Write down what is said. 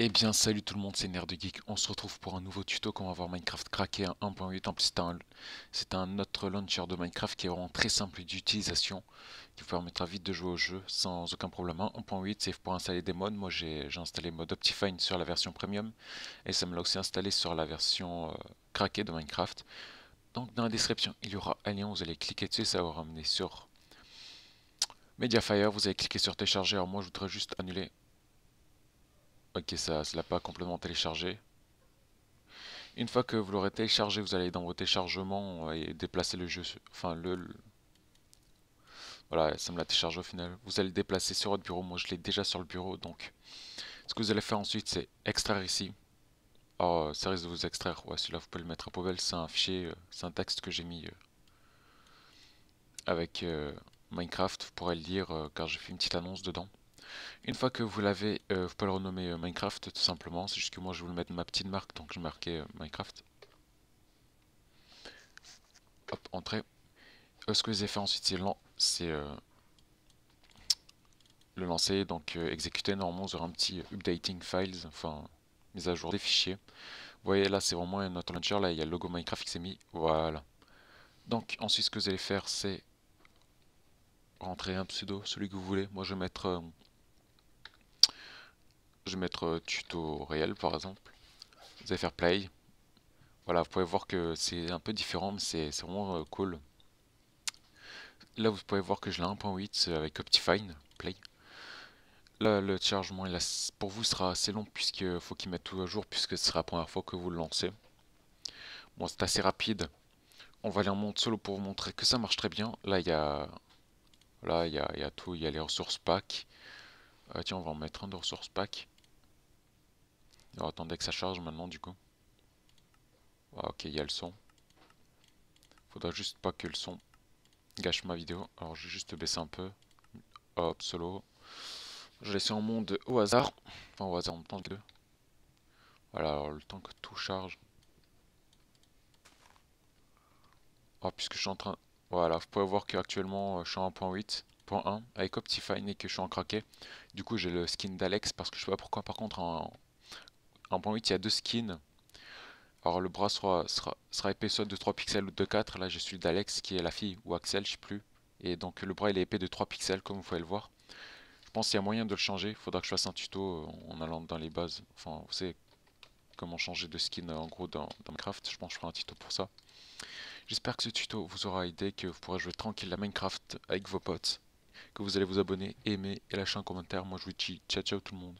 Eh bien salut tout le monde, c'est NerdGeek, Geek, on se retrouve pour un nouveau tuto qu'on va voir Minecraft craqué à 1.8 en plus c'est un, autre launcher de Minecraft qui est vraiment très simple d'utilisation qui vous permettra vite de jouer au jeu sans aucun problème. 1.8 c'est pour installer des modes, moi j'ai installé le mode Optifine sur la version premium et ça me l'a aussi installé sur la version euh, craquée de Minecraft. Donc dans la description il y aura un lien, vous allez cliquer dessus ça va vous ramener sur Mediafire, vous allez cliquer sur télécharger, alors moi je voudrais juste annuler Ok, ça ne l'a pas complètement téléchargé. Une fois que vous l'aurez téléchargé, vous allez dans vos téléchargements et déplacer le jeu, enfin le, Voilà, ça me la téléchargé au final. Vous allez le déplacer sur votre bureau. Moi, je l'ai déjà sur le bureau, donc... Ce que vous allez faire ensuite, c'est extraire ici. Oh, ça risque de vous extraire. Ouais, celui-là, vous pouvez le mettre à poubelle. C'est un fichier, euh, c'est un texte que j'ai mis euh, avec euh, Minecraft. Vous pourrez le lire, car j'ai fait une petite annonce dedans. Une fois que vous l'avez, euh, vous pouvez le renommer euh, Minecraft tout simplement. C'est juste que moi je voulais mettre ma petite marque, donc je marquais euh, Minecraft. Hop, entrée. ce que vous j'ai fait ensuite, c'est le lancer, donc exécuter. Normalement, vous aurez un petit updating files, enfin mise à jour des fichiers. Vous voyez là, c'est vraiment notre launcher. Là, il y a le logo Minecraft qui s'est mis. Voilà. Donc ensuite, ce que vous allez faire, c'est rentrer un pseudo, celui que vous voulez. Moi, je vais mettre je vais mettre euh, tuto réel par exemple. Vous allez faire play. Voilà, vous pouvez voir que c'est un peu différent, mais c'est vraiment euh, cool. Là, vous pouvez voir que je l'ai 1.8 avec Optifine, play. Là, le chargement pour vous sera assez long puisqu'il faut qu'il mette tout à jour puisque ce sera la première fois que vous le lancez. Bon, c'est assez rapide. On va aller en mode solo pour vous montrer que ça marche très bien. Là, il y a, là, il y tout. Il y a les ressources pack. Euh, tiens, on va en mettre un de ressources pack. Alors, oh, attendez que ça charge maintenant du coup. Ah, ok, il y a le son. Faudra juste pas que le son gâche ma vidéo. Alors je vais juste baisser un peu. Hop, solo. Je laisse en monde au hasard. Enfin au hasard, on temps que Voilà, alors le temps que tout charge. Ah, puisque je suis en train... Voilà, vous pouvez voir qu'actuellement euh, je suis en 1.8.1 avec Optifine et que je suis en craqué. Du coup j'ai le skin d'Alex parce que je sais pas pourquoi par contre en, en point 8, il y a deux skins. Alors le bras sera, sera, épais soit de 3 pixels ou de 4. Là, je suis d'Alex qui est la fille, ou Axel, je sais plus. Et donc le bras, il est épais de 3 pixels, comme vous pouvez le voir. Je pense qu'il y a moyen de le changer. Il faudra que je fasse un tuto euh, en allant dans les bases. Enfin, vous savez comment changer de skin euh, en gros dans, dans Minecraft. Je pense que je ferai un tuto pour ça. J'espère que ce tuto vous aura aidé, que vous pourrez jouer tranquille à Minecraft avec vos potes. Que vous allez vous abonner, aimer et lâcher un commentaire. Moi je vous dis ciao ciao tout le monde.